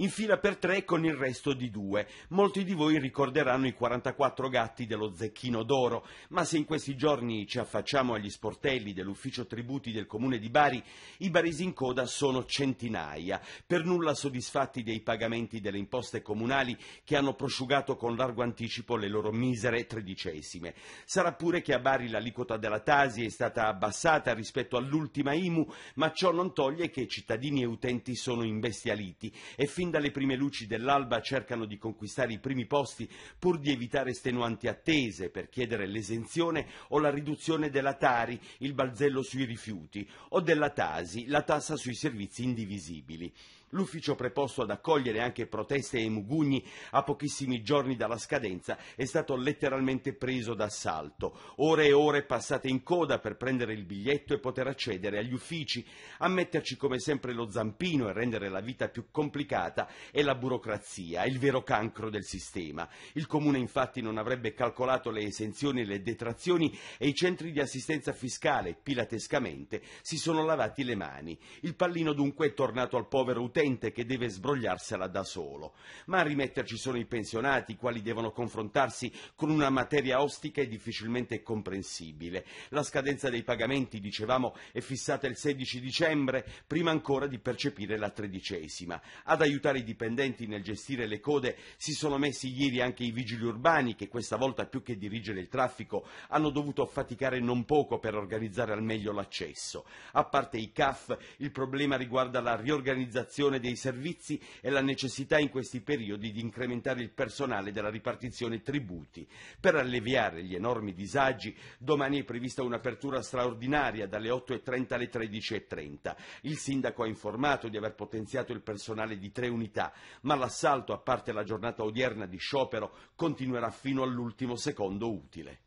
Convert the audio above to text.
in fila per tre con il resto di due. Molti di voi ricorderanno i 44 gatti dello Zecchino d'Oro, ma se in questi giorni ci affacciamo agli sportelli dell'ufficio tributi del comune di Bari, i barisi in coda sono centinaia, per nulla soddisfatti dei pagamenti delle imposte comunali che hanno prosciugato con largo anticipo le loro misere tredicesime. Sarà pure che a Bari l'aliquota della Tasi è stata abbassata rispetto all'ultima IMU, ma ciò non toglie che cittadini e utenti sono imbestialiti e fin dalle prime luci dell'alba cercano di conquistare i primi posti pur di evitare estenuanti attese per chiedere l'esenzione o la riduzione della Tari, il balzello sui rifiuti, o della Tasi, la tassa sui servizi indivisibili. L'ufficio preposto ad accogliere anche proteste e mugugni a pochissimi giorni dalla scadenza è stato letteralmente preso d'assalto. Ore e ore passate in coda per prendere il biglietto e poter accedere agli uffici, a metterci come sempre lo zampino e rendere la vita più complicata trattata è la burocrazia, il vero cancro del sistema. Il Comune infatti non avrebbe calcolato le esenzioni e le detrazioni e i centri di assistenza fiscale, pilatescamente, si sono lavati le mani. Il pallino dunque è tornato al povero utente che deve sbrogliarsela da solo. Ma a rimetterci sono i pensionati, i quali devono confrontarsi con una materia ostica e difficilmente comprensibile. La scadenza dei pagamenti, dicevamo, è fissata il 16 dicembre, prima ancora di percepire la tredicesima. Ad aiutare aiutare i dipendenti nel gestire le code si sono messi ieri anche i vigili urbani che questa volta più che dirigere il traffico hanno dovuto faticare non poco per organizzare al meglio l'accesso. A parte i CAF, il problema riguarda la riorganizzazione dei servizi e la necessità in questi periodi di incrementare il personale della ripartizione tributi. Per alleviare gli enormi disagi, domani è prevista un'apertura straordinaria dalle 8.30 alle 13.30. Il sindaco ha informato di aver potenziato il personale di tre unità, ma l'assalto, a parte la giornata odierna di sciopero, continuerà fino all'ultimo secondo utile.